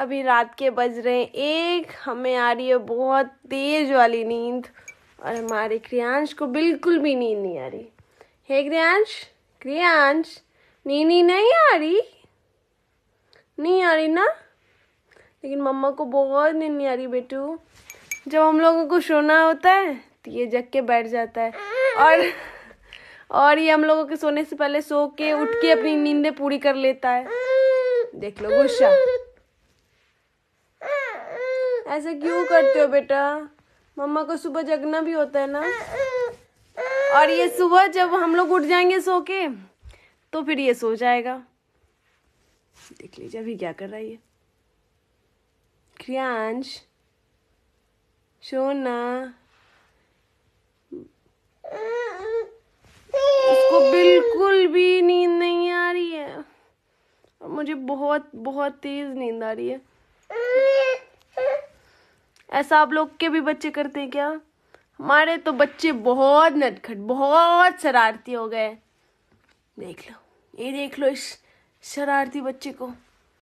अभी रात के बज रहे हैं एक हमें आ रही है बहुत तेज वाली नींद और हमारे क्रियांश को बिल्कुल भी नींद नहीं आ रही हे क्रियांश क्रियांश नींद ही नहीं आ रही नहीं आ रही ना लेकिन मम्मा को बहुत नींद नहीं आ रही बेटू जब हम लोगों को सोना होता है तो ये जग के बैठ जाता है और और ये हम लोगों के सोने से पहले सो के उठ के अपनी नींदें पूरी कर लेता है देख लो गुस्सा ऐसा क्यों करते हो बेटा मम्मा को सुबह जगना भी होता है ना और ये सुबह जब हम लोग उठ जाएंगे सो के तो फिर ये सो जाएगा देख लीजिए अभी क्या कर रहा है ये क्रियांश सोना उसको बिल्कुल भी नींद नहीं आ रही है और मुझे बहुत बहुत तेज़ नींद आ रही है ऐसा आप लोग के भी बच्चे करते हैं क्या हमारे तो बच्चे बहुत नटखट बहुत शरारती हो गए देख लो ये देख लो इस शरारती बच्चे को